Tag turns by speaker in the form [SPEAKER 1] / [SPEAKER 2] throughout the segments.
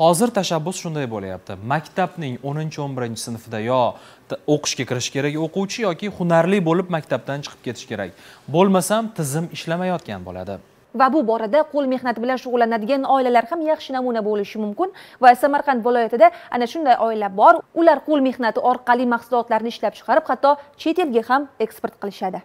[SPEAKER 1] hozir tashabbus shunday bo'lyapti maktabning o'ninchi o'n birinchi sinfida yo o'qishga kirish kerak o'quvchi yoki hunarli bo'lib maktabdan chiqib ketish kerak bo'lmasam tizim ishlamayotgan bo'ladi va bu borada qo'l mehnati bilan shug'ullanadigan oilalar ham yaxshi namuna bo'lishi mumkin va samarqand viloyatida ana shunday oilalar bor ular qo'l mehnati orqali mahsulotlarni ishlab chiqarib hatto chet elga ham eksport qilishadi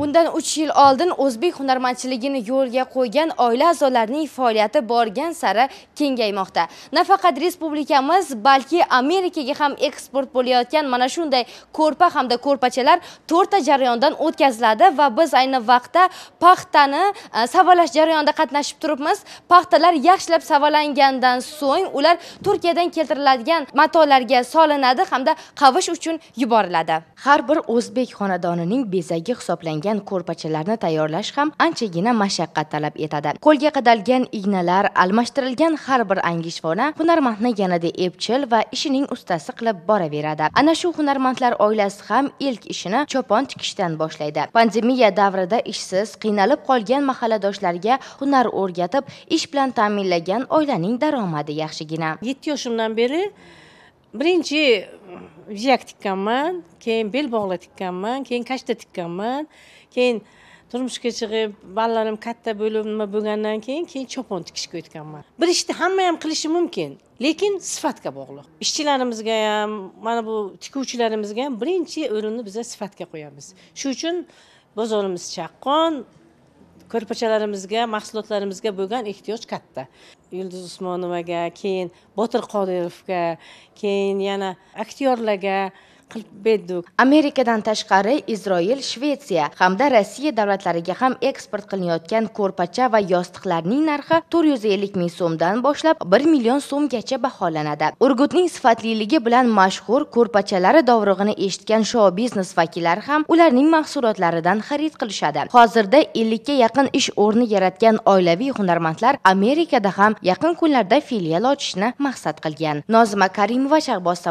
[SPEAKER 1] bundan 3 yil oldin o'zbek
[SPEAKER 2] hunarmandchiligini yo'lga qo'ygan oila a'zolarining faoliyati borgan sari kengaymoqda nafaqat respublikamiz balki amerikaga ham eksport bo'layotgan mana shunday ko'rpa hamda ko'rpachalar to'rtta jarayondan o'tkaziladi va biz ayni vaqtda paxtani e, savalash jarayonida qatnashib turibmiz paxtalar yaxshilab savalangandan so'ng ular turkiyadan keltiriladigan matolarga solinadi hamda qavish uchun yuboriladi har bir o'zbek xonadonining bezagi hisoblanadi. qilingan ko'rpachalarni tayyorlash ham anchagina mashaqqat talab etadi qo'lga qadalgan ignalar almashtirilgan har bir angishvona hunarmandni yanada epchil va ishining ustasi qilib boraveradi ana shu hunarmandlar oilasi ham ilk ishini chopon tikishdan boshlaydi pandemiya davrida ishsiz qiynalib qolgan mahalladoshlarga hunar o'rgatib ish bilan ta'minlagan oilaning daromadi yaxshigina yetti yoshimdan beri birinchi mm, vizyak tikkanman
[SPEAKER 3] keyin bel bog'la tikkanman keyin kashta tikkanman keyin turmushga chiqib bolalarim katta bo'lib nima bo'lgandan keyin keyin chopon tikishga o'tganman bir ishni hamma ham qilishi mumkin lekin sifatga bog'liq ishchilarimizga ham mana bu tikuvchilarimizga ham birinchi o'rinni biza sifatga qo'yamiz shu uchun bozorimiz chaqqon ko'rpachalarimizga mahsulotlarimizga bo'lgan ehtiyoj katta yulduz usmonovaga
[SPEAKER 2] keyin botir qodirovga keyin yana aktyorlarga qilib amerikadan tashqari isroil shvetsiya hamda rossiya davlatlariga ham eksport qilinayotgan ko'rpacha va yostiqlarning narxi to'rt yuz ellik ming so'mdan boshlab bir million so'mgacha baholanadi urgutning sifatliligi bilan mashhur ko'rpachalari dovrug'ini eshitgan shou biznes vakillari ham ularning mahsulotlaridan xarid qilishadi hozirda ellikka yaqin ish o'rni yaratgan oilaviy hunarmandlar amerikada ham yaqin kunlarda filial ochishni maqsad qilgan nozima karimova shahboz